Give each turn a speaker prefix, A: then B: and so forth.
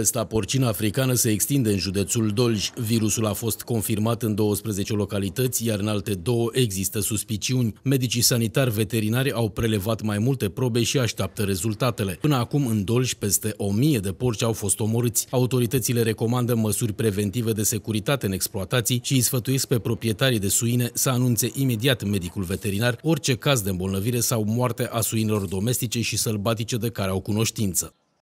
A: Pesta porcină africană se extinde în județul Dolj. Virusul a fost confirmat în 12 localități, iar în alte două există suspiciuni. Medicii sanitari veterinari au prelevat mai multe probe și așteaptă rezultatele. Până acum, în Dolj, peste 1000 de porci au fost omorâți. Autoritățile recomandă măsuri preventive de securitate în exploatații și îi sfătuiesc pe proprietarii de suine să anunțe imediat medicul veterinar orice caz de îmbolnăvire sau moarte a suinilor domestice și sălbatice de care au cunoștință.